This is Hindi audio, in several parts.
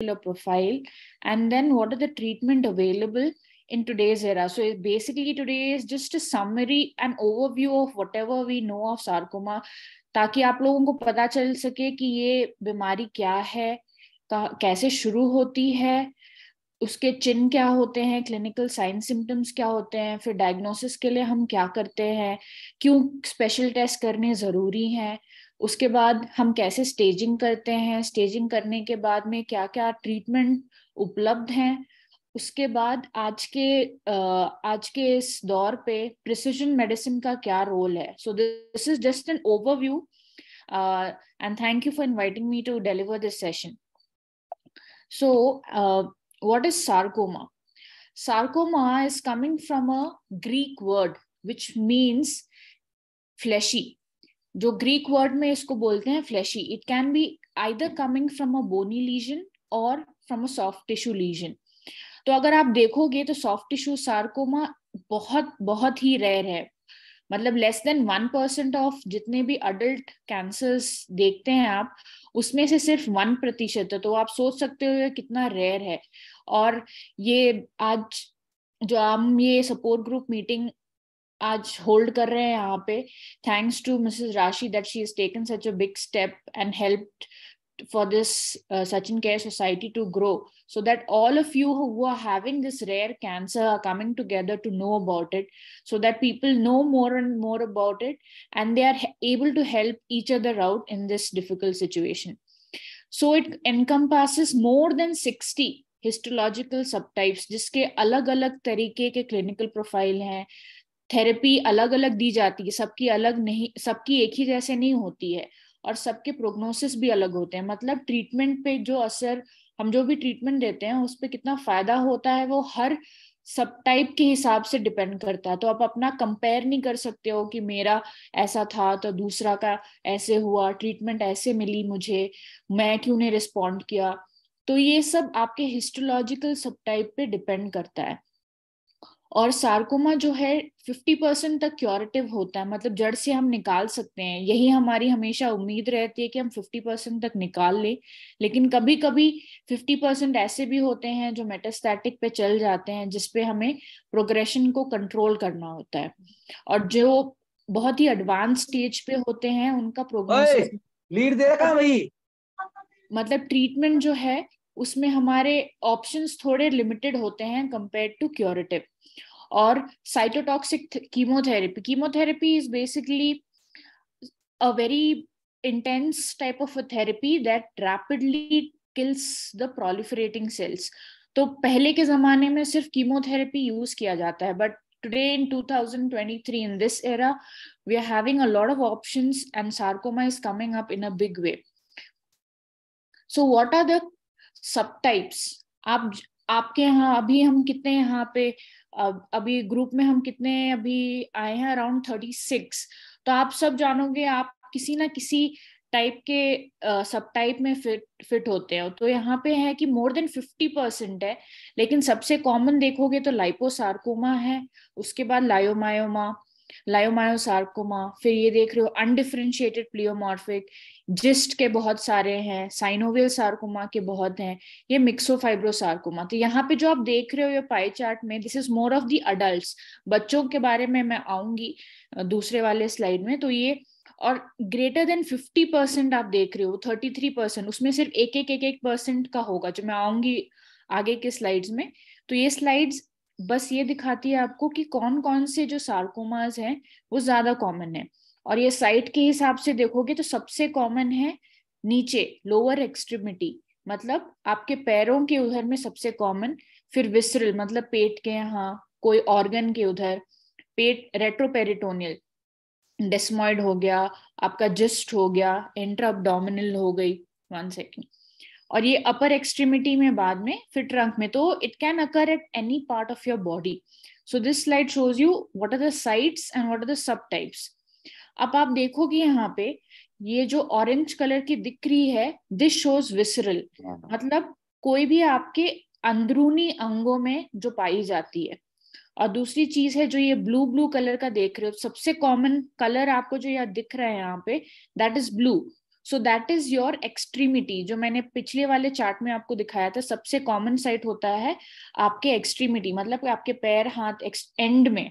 particular profile and then what are the treatment available in today's era so basically today is just a summary an overview of whatever we know of sarcoma ताकि आप लोगों को पता चल सके कि ये बीमारी क्या है कैसे शुरू होती है उसके चिन्ह क्या होते हैं क्लिनिकल साइन सिम्टम्स क्या होते हैं फिर डायग्नोसिस के लिए हम क्या करते हैं क्यों स्पेशल टेस्ट करने ज़रूरी हैं उसके बाद हम कैसे स्टेजिंग करते हैं स्टेजिंग करने के बाद में क्या क्या ट्रीटमेंट उपलब्ध हैं उसके बाद आज के आज के इस दौर पे प्रिसिजन मेडिसिन का क्या रोल है so this is just an overview and thank you for inviting me to deliver this session so what is sarcoma sarcoma is coming from a Greek word which means fleshy जो ग्रीक वर्ड में इसको बोलते हैं fleshy it can be either coming from a bony lesion और from a soft tissue lesion तो अगर आप देखोगे तो सॉफ्ट टिश्यू सार्कोमा बहुत बहुत ही रेयर है मतलब less than one percent of जितने भी अडल्ट कैंसर्स देखते हैं आप उसमें से सिर्फ वन प्रतिशत है तो आप सोच सकते हो ये कितना रेयर है और ये आज जो हम ये सपोर्ट ग्रुप मीटिंग आज होल्ड कर रहे हैं यहाँ पे thanks to Mrs Rashi that she is taken such a big step and helped for this Sachin care society to grow so that all of you who are having this rare cancer are coming together to know about it so that people know more and more about it and they are able to help each other out in this difficult situation so it encompasses more than sixty histological subtypes जिसके अलग अलग तरीके के क्लिनिकल प्रोफाइल हैं थेरेपी अलग अलग दी जाती है सबकी अलग नहीं सबकी एक ही जैसे नहीं होती है और सबके प्रोग्नोसिस भी अलग होते हैं मतलब ट्रीटमेंट पे जो असर हम जो भी ट्रीटमेंट देते हैं उस पर कितना फायदा होता है वो हर सब टाइप के हिसाब से डिपेंड करता है तो आप अपना कंपेयर नहीं कर सकते हो कि मेरा ऐसा था तो दूसरा का ऐसे हुआ ट्रीटमेंट ऐसे मिली मुझे मैं क्यों ने रिस्पॉन्ड किया तो ये सब आपके हिस्टोलॉजिकल सब टाइप पे डिपेंड करता है और सार्कोमा जो है 50 परसेंट तक क्योरेटिव होता है मतलब जड़ से हम निकाल सकते हैं यही हमारी हमेशा उम्मीद रहती है कि हम 50 परसेंट तक निकाल ले लेकिन कभी कभी 50 परसेंट ऐसे भी होते हैं जो मेटास्टैटिक पे चल जाते हैं जिसपे हमें प्रोग्रेशन को कंट्रोल करना होता है और जो बहुत ही एडवांस स्टेज पे होते हैं उनका प्रोग्रेस लीड भाई मतलब ट्रीटमेंट जो है उसमें हमारे ऑप्शंस थोड़े लिमिटेड होते हैं कंपेयर टू क्योरेटिव और cytotoxic chemotherapy chemotherapy is basically a very intense type of therapy that rapidly kills the proliferating cells तो पहले के जमाने में सिर्फ कीमोथेरेपी यूज किया जाता है but today in 2023 in this era we are having a lot of options and sarcoma is coming up in huge way so what are the types आप आपके यहाँ अभी हम कितने यहाँ पे अभी ग्रुप में हम कितने अभी आए हैं अराउंड थर्टी सिक्स तो आप सब जानोगे आप किसी ना किसी टाइप के सब टाइप में फिट फिट होते हैं तो यहाँ पे है कि मोर देन फिफ्टी परसेंट है लेकिन सबसे कॉमन देखोगे तो लाइपोसार्कोमा है उसके बाद लायोमायोमा लायोमायोसार्कोमा फिर ये देख रहे हो अनडिफ्रेंशिएटेड प्लियोमॉर्फिक जिस्ट के बहुत सारे हैं साइनोवियल सार्कोमा के बहुत हैं ये मिक्सोफाइब्रोसार्कोमा तो यहाँ पे जो आप देख रहे हो ये पाई चार्ट में this is more of the adult बच्चों के बारे में मैं आऊंगी दूसरे वाले स्लाइड में तो ये और ग्रेटर देन फिफ्टी परसेंट आप देख रहे हो थर्टी थ्री परसेंट उसमें सिर्फ एक एक एक एक परसेंट का होगा जो मैं आऊंगी आगे के स्लाइड्स में तो ये स्लाइड्स बस ये दिखाती है आपको कि कौन कौन से जो सार्कोमास हैं वो ज्यादा कॉमन है और ये साइट के हिसाब से देखोगे तो सबसे कॉमन है नीचे लोअर एक्सट्रीमिटी मतलब आपके पैरों के उधर में सबसे कॉमन फिर विसरल मतलब पेट के यहाँ कोई ऑर्गन के उधर पेट रेट्रोपेरिटोनियल डेस्मॉइड हो गया आपका जिस्ट हो गया इंट्रा हो गई वन सेकेंड और ये अपर एक्सट्रीमिटी में बाद में फिर ट्रंक में तो it can occur at any part of your body so this slide shows you what are the sites and what are the subtypes अब आप देखोगे यहाँ पे ये जो ऑरेंज कलर की दिख रही है दिस शोज विसरल मतलब कोई भी आपके अंदरूनी अंगों में जो पाई जाती है और दूसरी चीज है जो ये ब्लू ब्लू कलर का देख रहे हो सबसे कॉमन कलर आपको जो यहाँ दिख रहा है यहाँ पे that is blue so that is your extremity जो मैंने पिछले वाले चार्ट में आपको दिखाया था सबसे कॉमन साइट होता है आपके एक्सट्रीमिटी मतलब आपके पैर हाथ एंड में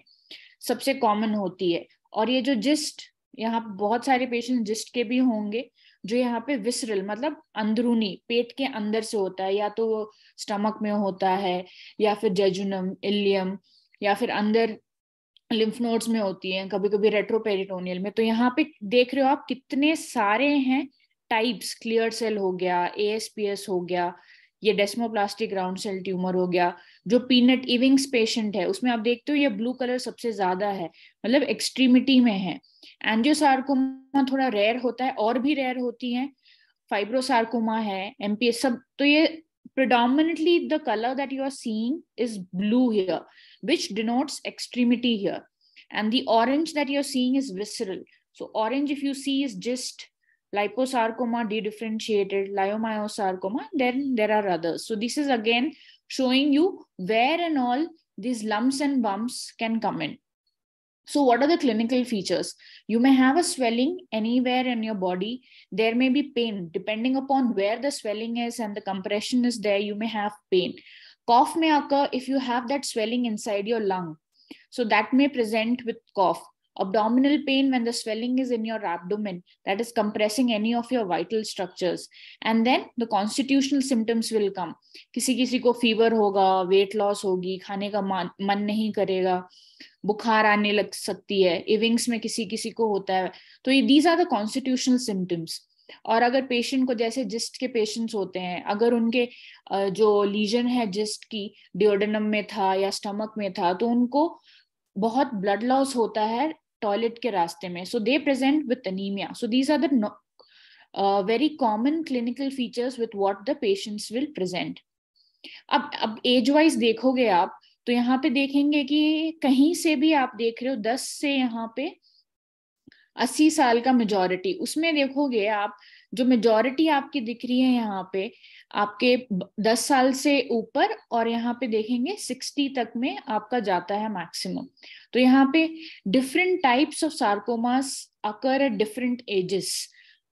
सबसे कॉमन होती है और ये जो जिस्ट यहाँ बहुत सारे पेशेंट जिस्ट के भी होंगे जो यहाँ पे विसरल मतलब अंदरूनी पेट के अंदर से होता है या तो वो स्टमक में होता है या फिर जेजुनम इलियम या फिर अंदर लिम्फ नोड्स में होती है कभी कभी रेट्रोपेरिटोनियल में तो यहाँ पे देख रहे हो आप कितने सारे हैं टाइप्स क्लियर सेल हो गया ए हो गया ये डेस्मोप्लास्टिक राउंड सेल ट्यूमर हो गया जो पीनट इविंग्स पेशेंट है उसमें आप देखते हो ये ब्लू कलर सबसे ज्यादा है मतलब एक्सट्रीमिटी में है एंजियोसार्कोमा थोड़ा रेयर होता है और भी रेयर होती है फाइब्रोसार्कोमा है एमपीएस सब तो ये predominantly the colour that you are seeing is blue here which denotes extremity here. And the orange that you're seeing is visceral. So orange, if you see, is just liposarcoma dedifferentiated, leiomyosarcoma, then there are others. So this is again showing you where and all these lumps and bumps can come in. So, what are the clinical features? You may have a swelling anywhere in your body. There may be pain depending upon where the swelling is and the compression is there. You may have pain. cough may occur if you have that swelling inside your lung. So that may present with cough. Abdominal pain when the swelling is in your abdomen, that is compressing any of your vital structures. And then the constitutional symptoms will come. kisi kisi ko fever hoga weight loss hogi khane ka man nahi karega bukhar aane lag sakti hai Ewing's mein kisi kisi ko hota hai so these are the constitutional symptoms. और अगर पेशेंट को जैसे जिस्ट के पेशेंट्स होते हैं अगर उनके जो लीजन है जिस्ट की डिओडनम में था या स्टमक में था तो उनको बहुत ब्लड लॉस होता है टॉयलेट के रास्ते में so they present with anaemia so these are the very common clinical features with what the patients will present अब अब एज वाइज देखोगे आप तो यहाँ पे देखेंगे कि कहीं से भी आप देख रहे हो दस से यहाँ पे अस्सी साल का मेजोरिटी उसमें देखोगे आप जो मेजोरिटी आपकी दिख रही है यहाँ पे आपके दस साल से ऊपर और यहाँ पे देखेंगे सिक्सटी तक में आपका जाता है मैक्सिमम तो यहाँ पे different types of sarcomas occur at different ages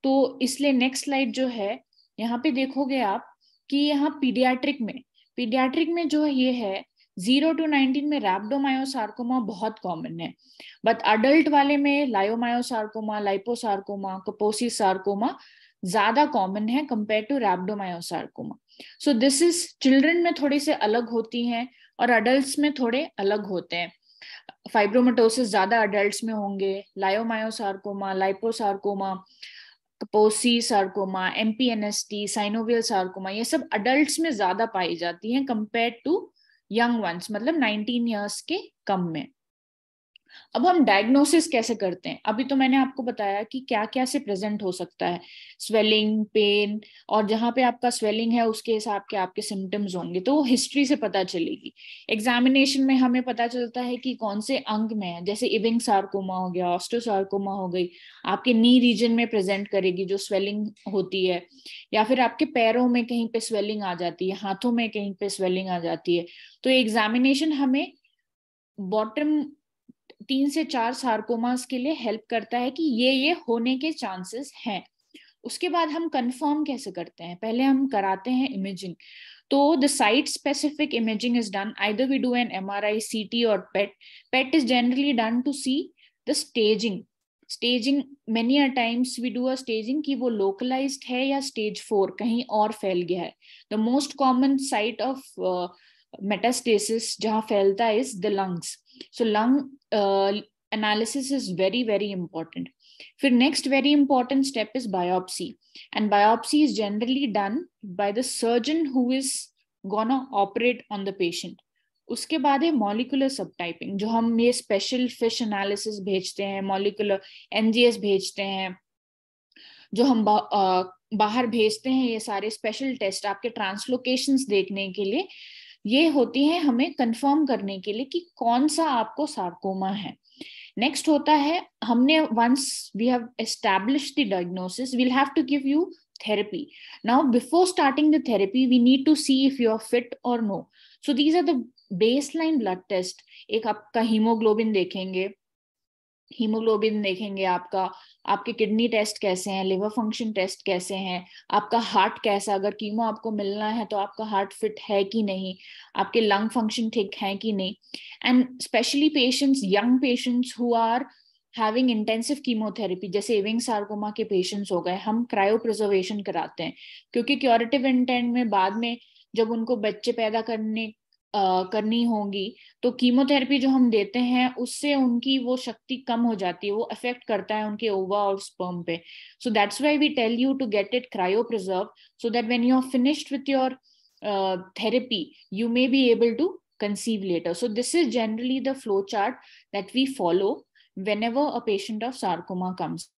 तो इसलिए नेक्स्ट स्लाइड जो है यहाँ पे देखोगे आप कि यहाँ पीडियाट्रिक में पीडियाट्रिक में जो ये है जीरो टू नाइनटीन में रैपडोमायोसार्कोमा बहुत कॉमन है बट अडल्ट वाले में लायोमायोसार्कोमा लाइपोसार्कोमा कपोसिस सार्कोमा ज्यादा कॉमन है compare to rhabdomyosarcoma so this is children में थोड़ी से अलग होती हैं और अडल्ट में थोड़े अलग होते हैं फाइब्रोमेटोसिस ज्यादा अडल्ट में होंगे leiomyosarcoma liposarcoma Kaposi sarcoma MPNST synovial sarcoma ये सब अडल्ट में ज्यादा पाई जाती है कंपेयर टू यंग वंस मतलब 19 इयर्स के कम में अब हम डायग्नोसिस कैसे करते हैं अभी तो मैंने आपको बताया कि क्या क्या से प्रेजेंट हो सकता है स्वेलिंग पेन और जहां पे आपका स्वेलिंग है उसके हिसाब के आपके सिम्टम्स होंगे तो हिस्ट्री से पता चलेगी एग्जामिनेशन में हमें पता चलता है कि कौन से अंग में है जैसे इविंग सार्कोमा हो गया ऑस्टोसार्कोमा हो गई आपके नी रीजन में प्रेजेंट करेगी जो स्वेलिंग होती है या फिर आपके पैरों में कहीं पे स्वेलिंग आ जाती है हाथों में कहीं पे स्वेलिंग आ जाती है तो एग्जामिनेशन हमें बॉटम तीन से चार सार्कोमास के लिए हेल्प करता है कि ये ये होने के चांसेस हैं उसके बाद हम कंफर्म कैसे करते हैं पहले हम कराते हैं इमेजिंग तो the site specific imaging is done I we do an M R I C T और PET PET is generally done to see the staging staging many a times we do a staging कि वो लोकलाइज है या स्टेज फोर कहीं और फैल गया है the most common site of metastasis जहां फैलता is the lungs so lung analysis is very very important फिर next very important step is biopsy and biopsy is generally done by the surgeon who is gonna operate on the patient उसके बाद है मॉलिकुलर सब टाइपिंग जो हम ये स्पेशल फिश एनालिसिस भेजते हैं मॉलिकुलर एनजीएस भेजते हैं जो हम बा, आ, uh, बाहर भेजते हैं ये सारे स्पेशल टेस्ट आपके ट्रांसलोकेशंस देखने के लिए ये होती है हमें कंफर्म करने के लिए कि कौन सा आपको सार्कोमा है नेक्स्ट होता है हमने once we have establish the diagnosis we'll have to give you therapy now before starting the therapy we need to see if you are fit or no so these are the baseline blood test एक आपका हीमोग्लोबिन देखेंगे हीमोग्लोबिन देखेंगे आपका आपके किडनी टेस्ट कैसे हैं लिवर फंक्शन टेस्ट कैसे हैं आपका हार्ट कैसा अगर कीमो आपको मिलना है तो आपका हार्ट फिट है कि नहीं आपके लंग फंक्शन ठीक है कि नहीं and specially patients young patients who are having intensive chemotherapy जैसे एविंग सार्कोमा के पेशेंट्स हो गए हम क्रायो प्रिजर्वेशन कराते हैं क्योंकि क्योरेटिव इंटेंट में बाद में जब उनको बच्चे पैदा करने करनी होगी तो कीमोथेरेपी जो हम देते हैं उससे उनकी वो शक्ति कम हो जाती है वो अफेक्ट करता है उनके ओवा और स्पर्म पे so that's why we tell you to get it cryopreserve so that when you are finished with your therapy you may be able to conceive later so this is generally the flow chart that we follow whenever a patient of sarcoma comes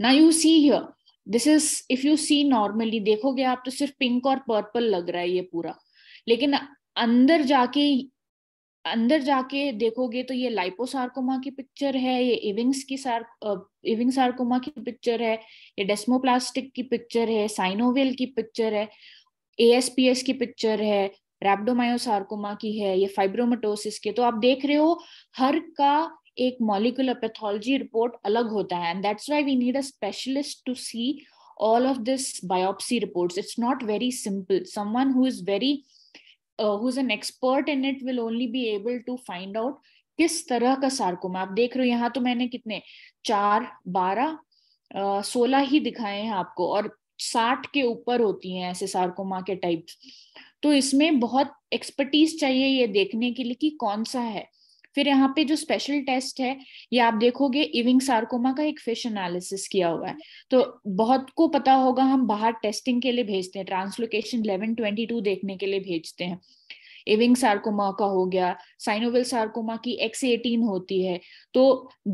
ना you see here this is if you see normally देखोगे आप तो सिर्फ पिंक और पर्पल लग रहा है ये पूरा लेकिन अंदर जाके अंदर जाके देखोगे तो ये लाइपोसार्कोमा की पिक्चर है ये इविंग्स की सार इविंग सार्कोमा की पिक्चर है ये डेस्मोप्लास्टिक की पिक्चर है साइनोवेल की पिक्चर है एएसपीएस की पिक्चर है रेबडोमायोसार्कोमा की है ये फाइब्रोमेटोसिस की तो आप देख रहे हो हर का एक मॉलिकुलर पैथोलॉजी रिपोर्ट अलग होता है and that's why we need a specialist to see all of this biopsy report it's not very simple someone who is very uh, who's an expert in it will only be able to find out किस तरह का सार्कोमा आप देख रहे हो यहाँ तो मैंने कितने चार बारह uh, सोलह ही दिखाए हैं आपको और साठ के ऊपर होती हैं ऐसे सार्कोमा के टाइप्स तो इसमें बहुत एक्सपर्टीज चाहिए ये देखने के लिए कि कौन सा है फिर यहाँ पे जो स्पेशल टेस्ट है ये आप देखोगे इविंग सार्कोमा का एक फिश एनालिसिस किया हुआ है तो बहुत को पता होगा हम बाहर टेस्टिंग के लिए भेजते हैं ट्रांसलोकेशन इलेवन ट्वेंटी टू देखने के लिए भेजते हैं इविंग सार्कोमा का हो गया साइनोवेल सार्कोमा की एक्स एटीन होती है तो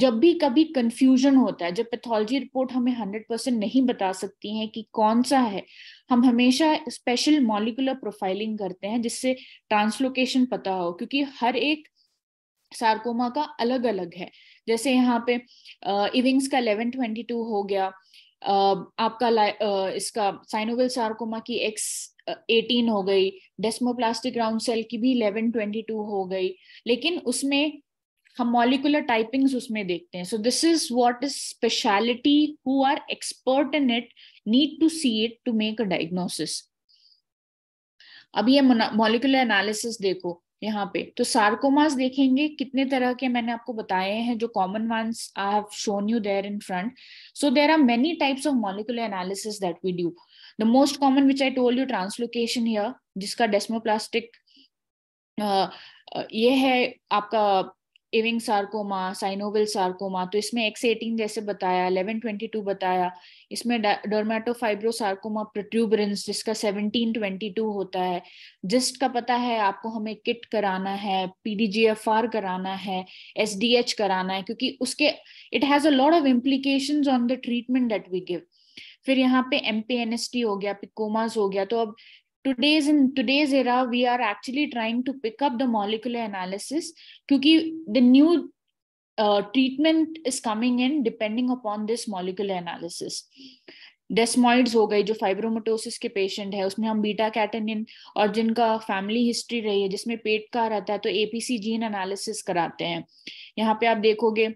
जब भी कभी कंफ्यूजन होता है जब पैथोलॉजी रिपोर्ट हमें हंड्रेड परसेंट नहीं बता सकती है कि कौन सा है हम हमेशा स्पेशल मॉलिकुलर प्रोफाइलिंग करते हैं जिससे ट्रांसलोकेशन पता हो क्योंकि हर एक सार्कोमा का अलग अलग है जैसे यहाँ पे इविंग्स का 1122 हो गया आपका इसका साइनोवेल सार्कोमा की एक्स एटीन हो गई डेस्मोप्लास्टिक राउंड सेल की भी इलेवन ट्वेंटी टू हो गई लेकिन उसमें हम मॉलिकुलर टाइपिंग्स उसमें देखते हैं so this is what is speciality who are expert in it need to see it to make a diagnosis अब ये मॉलिकुलर एनालिसिस देखो यहाँ पे तो सार्कोमास देखेंगे कितने तरह के मैंने आपको बताए हैं जो common ones I have shown you there in front so there are many types of molecular analysis that we do the most common which I told you translocation here जिसका डेस्मोप्लास्टिक ये है आपका इविंग सार्कोमा साइनोवल सार्कोमा तो इसमें एक्स एटीन जैसे बताया इलेवन ट्वेंटी टू बताया इसमें सार्कोमा प्रोट्यूबरेंस जिसका सेवनटीन ट्वेंटी टू होता है जिस्ट का पता है आपको हमें किट कराना है पीडीजीएफआर कराना है एसडीएच कराना है क्योंकि उसके it has a lot of implication on the treatment that we give फिर यहाँ पे एम हो गया पिकोमास हो गया तो अब today's in today's era we are actually trying to pick up the molecular analysis because the new uh, treatment is coming in depending upon this molecular analysis डेस्मोइड्स हो गई जो फाइब्रोमोटोसिस के पेशेंट है उसमें हम बीटा कैटेनिन और जिनका फैमिली हिस्ट्री रही है जिसमें पेट का रहता है तो एपीसी जीन एनालिसिस कराते हैं यहाँ पे आप देखोगे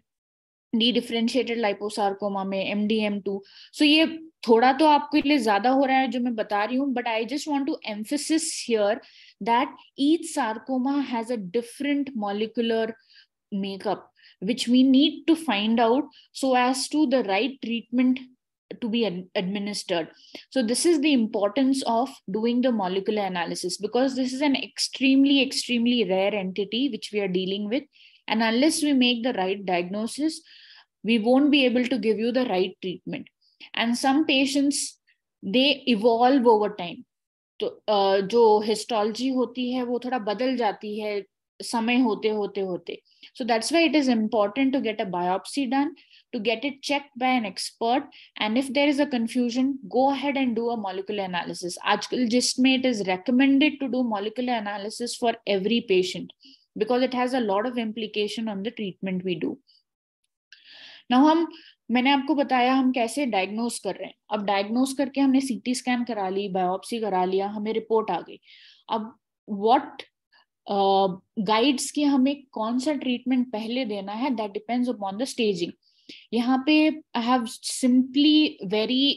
डीडिफ्रेंशिएटेड लाइपोसार्कोमा में MDM2. So, ये थोड़ा तो आपके लिए ज्यादा हो रहा है जो मैं बता रही हूँ but I just want to emphasis here that each sarcoma has a different molecular makeup which we need to find out so as to the right treatment to be administered. So, this is the importance of doing the molecular analysis because this is an extremely, extremely rare entity which we are dealing with. And unless we make the right diagnosis, we won't be able to give you the right treatment and some patients they evolve over time So, जो हिस्टोलॉजी होती है वो थोड़ा बदल जाती है समय होते होते होते so that's why it is important to get a biopsy to get it checked by an expert and if there is a confusion go ahead and do a molecular analysis article gistme it is recommended to do molecular analysis for every patient because it has a lot of implication on the treatment we do ना हम मैंने आपको बताया हम कैसे डायग्नोस कर रहे हैं अब डायग्नोस करके हमने सीटी स्कैन करा ली बायोप्सी करा लिया हमें रिपोर्ट आ गई अब व्हाट गाइड्स uh, कि हमें कौन सा ट्रीटमेंट पहले देना है that depends upon the staging यहाँ पे I have simply very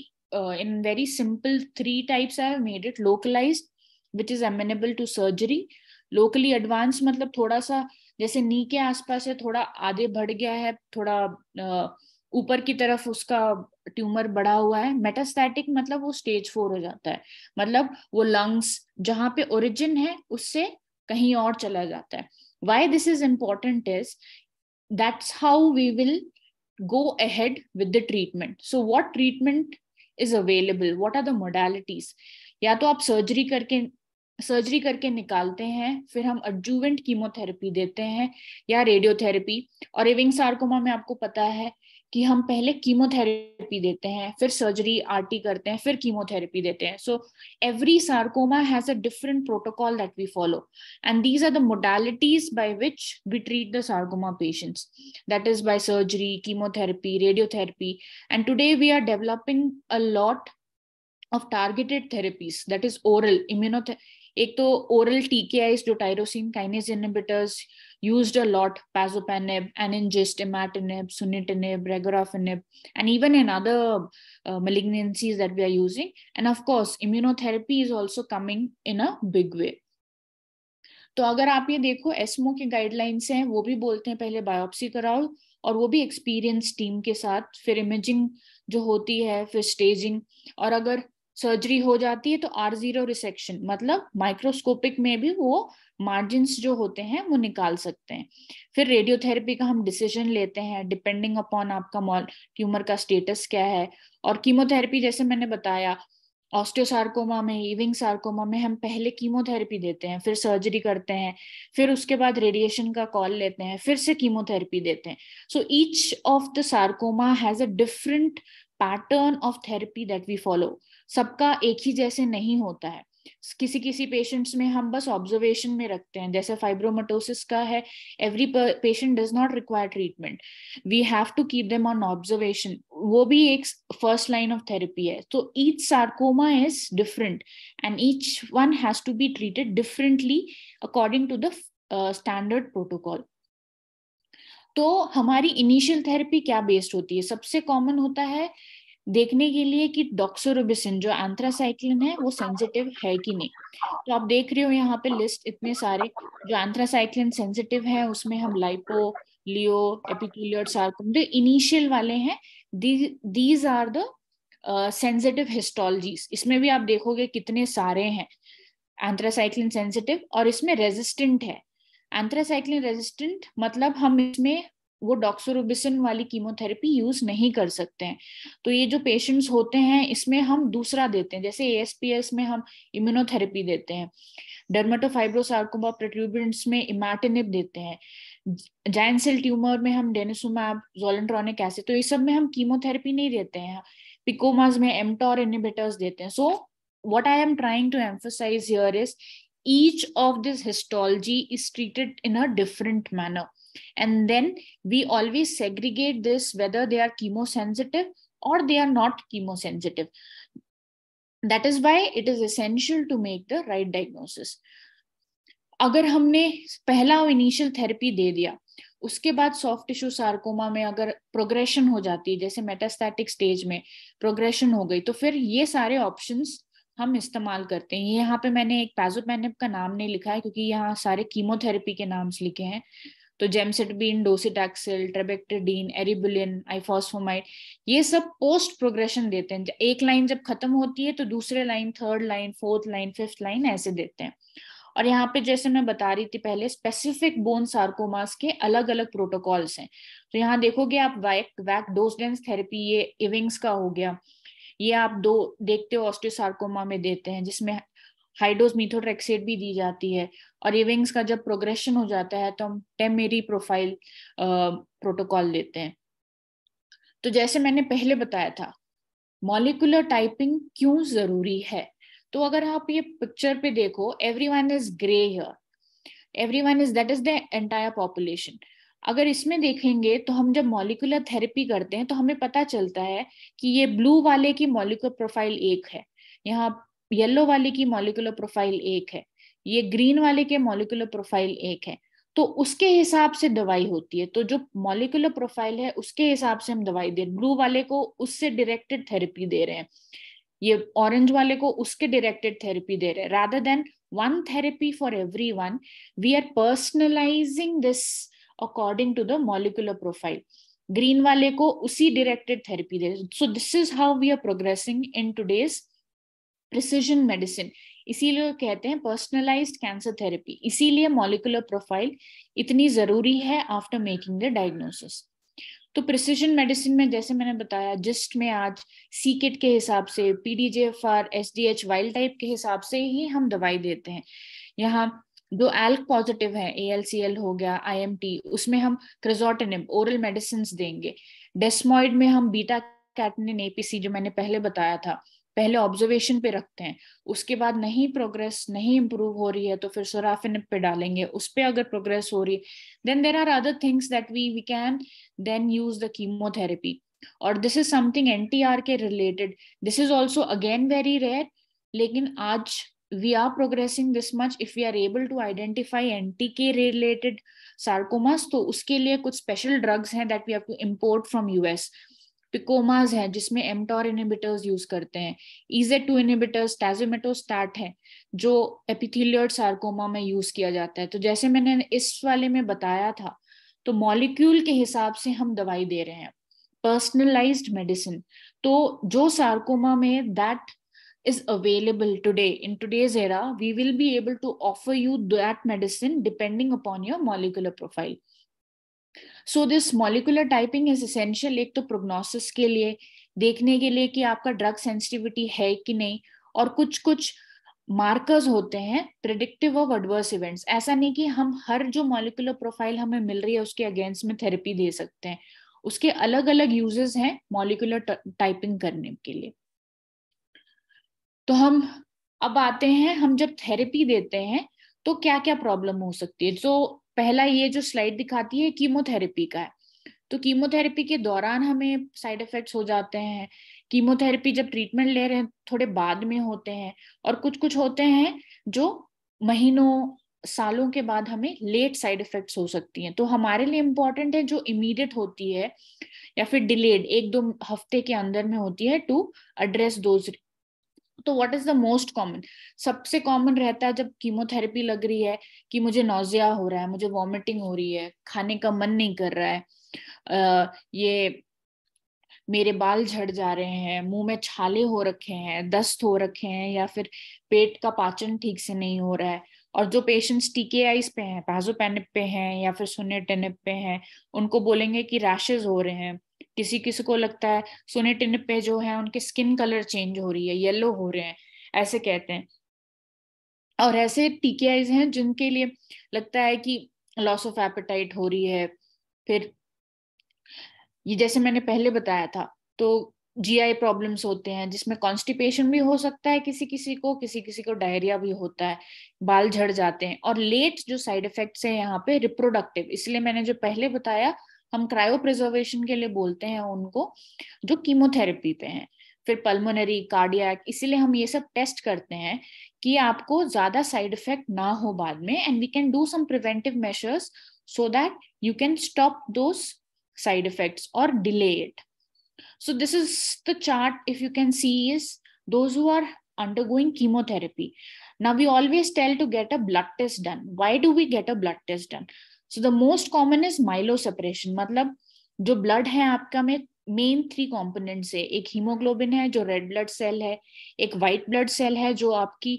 in very simple three types I have made it localised which is amenable to surgery locally advance मतलब थोड़ा सा uh, जैसे नी के आसपास है थोड़ा आधे बढ़ गया है थोड़ा ऊपर की तरफ उसका ट्यूमर बढ़ा हुआ है मेटास्टैटिक मतलब वो स्टेज फोर हो जाता है मतलब वो लंग्स जहां पे ओरिजिन है उससे कहीं और चला जाता है why this is important is that's how we will go ahead with the treatment so what treatment is available what are the modalities या तो आप सर्जरी करके सर्जरी करके निकालते हैं फिर हम अडजूवेंट कीमोथेरेपी देते हैं या रेडियोथेरेपी और एविंग सार्कोमा में आपको पता है कि हम पहले कीमोथेरेपी देते हैं फिर सर्जरी आरटी करते हैं फिर कीमोथेरेपी देते हैं so every sarcoma has a different protocol that we follow and these are the modalities by which we treat the sarcoma patients that is by surgery chemotherapy radiotherapy and today we are developing a lot of targeted therapies that is oral immuno एक तो ओरल टीकेआईस जो tyrosine kinase inhibitors used a lot pazopanib and in GIST imatinib sunitinib regorafenib and even in other malignancies that we are using and of course immunotherapy is also coming in a big way तो अगर आप ये देखो एसमो के गाइडलाइंस हैं वो भी बोलते हैं पहले बायोप्सी कराओ और वो भी एक्सपीरियंस टीम के साथ फिर इमेजिंग जो होती है फिर स्टेजिंग और अगर सर्जरी हो जाती है तो आर जीरो रिसेक्शन मतलब माइक्रोस्कोपिक में भी वो मार्जिन जो होते हैं वो निकाल सकते हैं फिर रेडियोथेरेपी का हम डिसीजन लेते हैं डिपेंडिंग अपॉन आपका मॉल ट्यूमर का स्टेटस क्या है और कीमोथेरेपी जैसे मैंने बताया ऑस्टियोसार्कोमा में इविंग सार्कोमा में हम पहले कीमोथेरेपी देते हैं फिर सर्जरी करते हैं फिर उसके बाद रेडिएशन का कॉल लेते हैं फिर से कीमोथेरेपी देते हैं so each of the sarcoma has a different pattern of therapy that we follow सबका एक ही जैसे नहीं होता है किसी किसी पेशेंट्स में हम बस ऑब्जर्वेशन में रखते हैं जैसे फाइब्रोमेटोसिस का है every patient does not require treatment we have to keep them on observation वो भी एक फर्स्ट लाइन ऑफ थेरेपी है तो each sarcoma is different and each one has to be treated differently according to the standard protocol तो हमारी इनिशियल थेरेपी क्या बेस्ड होती है सबसे कॉमन होता है देखने के लिए कि डॉक्सोरोबिसिन जो एंथ्रासाइक्लिन है वो सेंसिटिव है कि नहीं तो आप देख रहे हो यहाँ पे लिस्ट इतने सारे जो एंथ्रासाइक्लिन सेंसिटिव है उसमें हम लाइपो लियो एपिक्यूलियर सार्कोम जो इनिशियल वाले हैं these are the sensitive histologies इसमें भी आप देखोगे कितने सारे हैं एंथ्रासाइक्लिन सेंसिटिव और इसमें रेजिस्टेंट है एंथ्रासाइक्लिन रेजिस्टेंट मतलब हम इसमें वो डॉक्सोरोबिसिन वाली कीमोथेरेपी यूज नहीं कर सकते हैं तो ये जो पेशेंट्स होते हैं इसमें हम दूसरा देते हैं जैसे एएसपीएस में हम इम्यूनोथेरेपी देते हैं डर्मेटोफाइब्रोसार्कोमा प्रोट्यूबेंट्स में इमाटिनिब देते हैं जैन सेल ट्यूमर में हम डेनिसुमैब जोलेंट्रॉनिक ऐसे तो ये सब में हम कीमोथेरेपी नहीं देते हैं पिकोमास में एमटोर इनिबेटर्स देते हैं so what I am trying to emphasise here is each of this histology is treated in a different And then we always segregate this whether they are chemosensitive or they are not chemosensitive. That is why it is essential to make the right diagnosis. अगर हमने पहला इनिशियल थेरेपी दे दिया उसके बाद सॉफ्ट टिश्यू सार्कोमा में अगर प्रोग्रेशन हो जाती है जैसे मेटास्टैटिक स्टेज में प्रोग्रेशन हो गई तो फिर ये सारे ऑप्शंस हम इस्तेमाल करते हैं यहाँ पे मैंने एक पैजोपेनिप का नाम नहीं लिखा है क्योंकि यहाँ सारे कीमोथेरेपी के नाम्स लिखे हैं तो जेमसेटबीन डोसिटैक्सिल ट्रेबेक्टेडीन एरिबुलिन आइफॉस्फोमाइड ये सब पोस्ट प्रोग्रेशन देते हैं एक लाइन जब खत्म होती है तो दूसरे line third line fourth line fifth line ऐसे देते हैं और यहाँ पे जैसे मैं बता रही थी पहले स्पेसिफिक बोन सार्कोमास के अलग अलग प्रोटोकॉल्स हैं तो यहाँ देखोगे आप वैक वैक डोसडेंस थेरेपी ये इविंग्स का हो गया ये आप दो देखते हो ऑस्टियोसार्कोमा में देते हैं जिसमें हाई डोज मीथोट्रेक्सेट भी दी जाती है और इविंग्स का जब प्रोग्रेशन हो जाता है तो हम टेमेरी प्रोफाइल प्रोटोकॉल लेते हैं तो जैसे मैंने पहले बताया था मॉलिकुलर टाइपिंग क्यों जरूरी है तो अगर आप ये पिक्चर पे देखो every one is grey here every one is that is the entire population अगर इसमें देखेंगे तो हम जब मॉलिकुलर थेरेपी करते हैं तो हमें पता चलता है कि ये ब्लू वाले की मॉलिकुलर प्रोफाइल एक है यहाँ येलो वाले की मॉलिकुलर प्रोफाइल एक है ये ग्रीन वाले के मॉलिकुलर प्रोफाइल एक है तो उसके हिसाब से दवाई होती है तो जो मॉलिकुलर प्रोफाइल है उसके हिसाब से हम दवाई दे ब्लू वाले को उससे डायरेक्टेड थेरेपी दे रहे हैं ये ऑरेंज वाले को उसके डायरेक्टेड थेरेपी दे रहे हैं rather than one therapy for every one we are personalising this according to the molecular profile green वाले को उसी डायरेक्टेड थेरेपी दे so this is how we are progressing in today's precision medicine इसीलिए कहते हैं पर्सनलाइज्ड कैंसर थेरेपी इसीलिए मॉलिकुलर प्रोफाइल इतनी जरूरी है आफ्टर मेकिंग द डायग्नोसिस तो प्रिसीजन मेडिसिन में जैसे मैंने बताया जिस्ट में आज सी किट के हिसाब से पीडीजेफआर एसडीएच वाइल्ड टाइप के हिसाब से ही हम दवाई देते हैं यहाँ जो एल्क पॉजिटिव है एएलसीएल हो गया आईएमटी उसमें हम क्रिजोटेनिब ओरल मेडिसिन देंगे डेस्मोइड में हम बीटा कैटनिन एपीसी जो मैंने पहले बताया था पहले ऑब्जर्वेशन पे रखते हैं उसके बाद नहीं प्रोग्रेस नहीं इम्प्रूव हो रही है तो फिर सोराफिन पे डालेंगे उस पर अगर प्रोग्रेस हो रही है then there are other things that we we can then use the chemotherapy और this is something N K related this is also again very rare लेकिन आज we are progressing this much if we are able to identify N T K related sarcomas तो उसके लिए कुछ स्पेशल ड्रग्स हैं that we have to import from us PEComas हैं जिसमें एमटोर इनिबिटर्स यूज करते हैं ईजे टू इनिबिटर्स टैजिमेटोस्टैट है जो एपिथीलियड सार्कोमा में यूज किया जाता है तो जैसे मैंने इस वाले में बताया था तो मॉलिक्यूल के हिसाब से हम दवाई दे रहे हैं पर्सनलाइज्ड मेडिसिन तो जो सार्कोमा में that is available today in today's era we will be able to offer you that medicine depending upon your molecular profile so this molecular typing is essential एक तो प्रोग्नोसिस के लिए देखने के लिए कि आपका ड्रग सेंसिटिविटी है कि नहीं और कुछ कुछ मार्कर्स होते हैं प्रिडिक्टिव ऑफ एडवर्स इवेंट्स ऐसा नहीं कि हम हर जो मॉलिकुलर प्रोफाइल हमें मिल रही है उसके अगेंस्ट में थेरेपी दे सकते हैं उसके अलग अलग यूजेस हैं मॉलिकुलर टाइपिंग करने के लिए तो हम अब आते हैं हम जब थेरेपी देते हैं तो क्या क्या प्रॉब्लम हो सकती है जो पहला ये जो स्लाइड दिखाती है कीमोथेरेपी का है तो कीमोथेरेपी के दौरान हमें साइड इफेक्ट्स हो जाते हैं कीमोथेरेपी जब ट्रीटमेंट ले रहे हैं थोड़े बाद में होते हैं और कुछ कुछ होते हैं जो महीनों सालों के बाद हमें लेट साइड इफेक्ट्स हो सकती हैं तो हमारे लिए इम्पोर्टेंट है जो इमीडिएट होती है या फिर डिलेड एक दो हफ्ते के अंदर में होती है टू एड्रेस दोज तो what is the most common सबसे कॉमन रहता है जब कीमोथेरेपी लग रही है कि मुझे नोजिया हो रहा है मुझे वॉमिटिंग हो रही है खाने का मन नहीं कर रहा है आ, ये मेरे बाल झड़ जा रहे हैं मुंह में छाले हो रखे हैं दस्त हो रखे हैं या फिर पेट का पाचन ठीक से नहीं हो रहा है और जो पेशेंट्स टीके आईज पे हैं पैजोपेनिप पे हैं या फिर सुनेटेनिप पे हैं उनको बोलेंगे कि रैशेज हो रहे हैं किसी किसी को लगता है सोने टिन पे जो है उनके स्किन कलर चेंज हो रही है येलो हो रहे हैं ऐसे कहते हैं और ऐसे टीके आईज हैं जिनके लिए लगता है कि लॉस ऑफ एपेटाइट हो रही है फिर ये जैसे मैंने पहले बताया था तो जीआई प्रॉब्लम्स होते हैं जिसमें कॉन्स्टिपेशन भी हो सकता है किसी किसी को किसी किसी को डायरिया भी होता है बाल झड़ जाते हैं और लेट जो साइड इफेक्ट्स हैं यहाँ पे रिप्रोडक्टिव इसलिए मैंने जो पहले बताया हम क्रायो प्रिजर्वेशन के लिए बोलते हैं उनको जो कीमोथेरेपी पे हैं फिर पल्मोनरी कार्डियक इसीलिए हम ये सब टेस्ट करते हैं कि आपको ज्यादा साइड इफेक्ट ना हो बाद में and we can do some preventive measures so that you can stop those side effects or delay it so this is the chart if you can see is those who are undergoing chemotherapy now we always tell to get a blood test done why do we get a blood test done so the most common is myelosuppression मतलब जो ब्लड है आपका में मेन थ्री कॉम्पोनेंट है एक हीमोग्लोबिन है जो रेड ब्लड सेल है एक व्हाइट ब्लड सेल है जो आपकी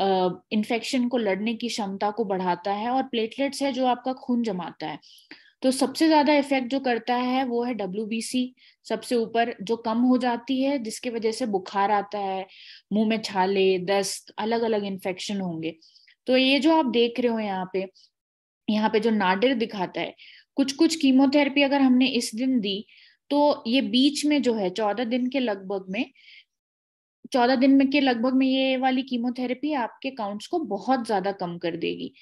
इन्फेक्शन uh, को लड़ने की क्षमता को बढ़ाता है और प्लेटलेट्स है जो आपका खून जमाता है तो सबसे ज्यादा इफेक्ट जो करता है वो है डब्ल्यू सबसे ऊपर जो कम हो जाती है जिसके वजह से बुखार आता है मुंह में छाले दस्त अलग अलग इन्फेक्शन होंगे तो ये जो आप देख रहे हो यहाँ पे यहाँ पे जो नाडिर दिखाता है कुछ कुछ कीमोथेरेपी अगर हमने इस दिन दी तो ये बीच में जो है चौदह दिन के लगभग में चौदह दिन में के लगभग में ये वाली कीमोथेरेपी आपके काउंट्स को बहुत ज्यादा कम कर देगी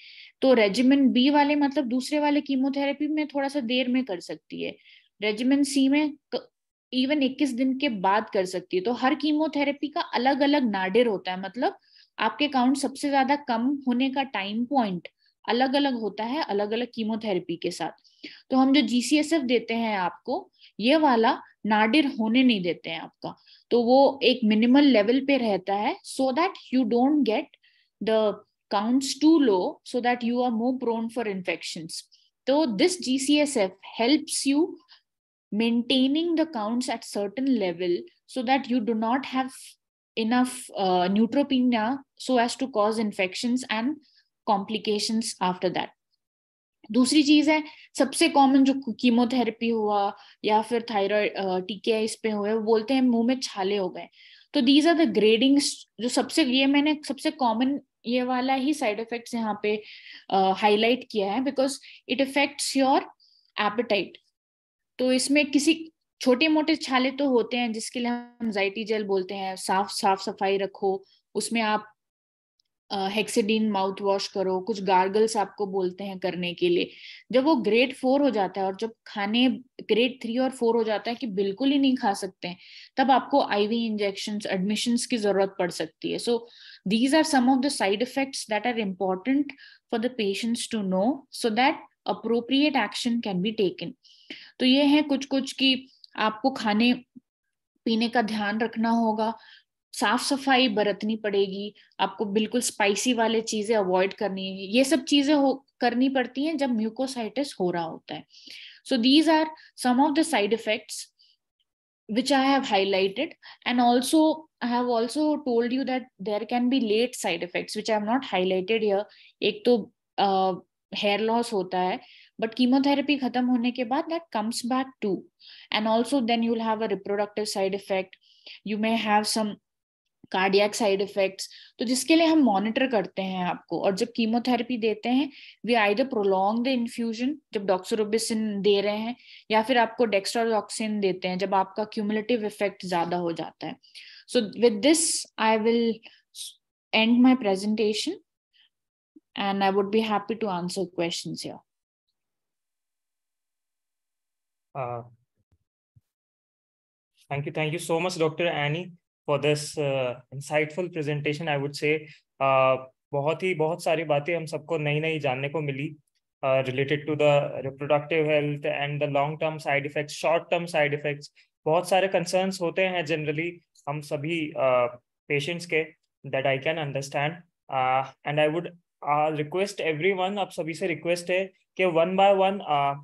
तो रेजिमेंट बी वाले मतलब दूसरे वाले कीमोथेरेपी में थोड़ा सा देर में कर सकती है रेजिमेंट सी में इवन 21 दिन के बाद कर सकती है तो हर कीमोथेरेपी का अलग अलग नाडिर होता है मतलब आपके काउंट सबसे ज्यादा कम होने का टाइम पॉइंट अलग अलग होता है अलग अलग कीमोथेरेपी के साथ तो हम जो जीसीएसएफ देते हैं आपको ये वाला नाडिर होने नहीं देते हैं आपका तो वो एक मिनिमल लेवल पे रहता है so that you don't get the counts too low so that you are more prone for infection तो this G C S F help you maintaining the counts at certain level so that you do not have enough neutropenia so as to cause infection and complications after that दूसरी चीज है सबसे कॉमन जो कीमोथेरेपी हुआ या फिर थायराइड टीके इस पे हुए बोलते हैं मुंह में छाले हो गए तो दीज आर द ग्रेडिंग्स जो सबसे ये मैंने सबसे कॉमन ये वाला ही साइड इफेक्ट्स यहाँ पे हाईलाइट uh, किया है because it affects your appetite तो इसमें किसी छोटे मोटे छाले तो होते हैं जिसके लिए हम एंजाइटी जेल बोलते हैं साफ साफ सफाई रखो उसमें आप हेक्सीडीन माउथ वॉश करो कुछ गार्गल्स आपको बोलते हैं करने के लिए जब वो ग्रेड फोर हो जाता है और जब खाने ग्रेड थ्री और फोर हो जाता है कि बिल्कुल ही नहीं खा सकते हैं तब आपको आईवी इंजेक्शन एडमिशन की जरूरत पड़ सकती है so these are some of the side effects that are important for the patients to know so that appropriate action can be taken तो ये है कुछ कुछ की आपको खाने पीने का ध्यान रखना होगा साफ सफाई बरतनी पड़ेगी आपको बिल्कुल स्पाइसी वाले चीजें अवॉइड करनी है ये सब चीजें हो करनी पड़ती हैं जब म्यूकोसाइटिस हो रहा होता है so these are some of the side effects which I have highlighted and also I have also told you that there can be late side effects which I am not highlighted here एक तो हेयर uh, लॉस होता है बट कीमोथेरेपी खत्म होने के बाद that comes back to and also then you'll have a reproductive side effect you may have some cardiac side effects तो जिसके लिए हम मॉनिटर करते हैं आपको और जब कीमोथेरेपी देते हैं we I the prolong the infusion जब डॉक्सोरोबिसिन दे रहे हैं या फिर आपको डेक्सट्रोजॉक्सिन देते हैं जब आपका क्यूमुलेटिव इफेक्ट ज्यादा हो जाता है so with this I will end my presentation and I would be happy to answer question thank you thank you so much doctor Annie for this insightful presentation I would say बहुत ही बहुत सारी बातें हम सबको नई नई जानने को मिली related to the reproductive health and the long term side effects short term side effects बहुत सारे कंसर्न्स होते हैं जनरली हम सभी पेशेंट्स uh, के that I can understand and I would request every one आप सभी से रिक्वेस्ट है कि वन बाय वन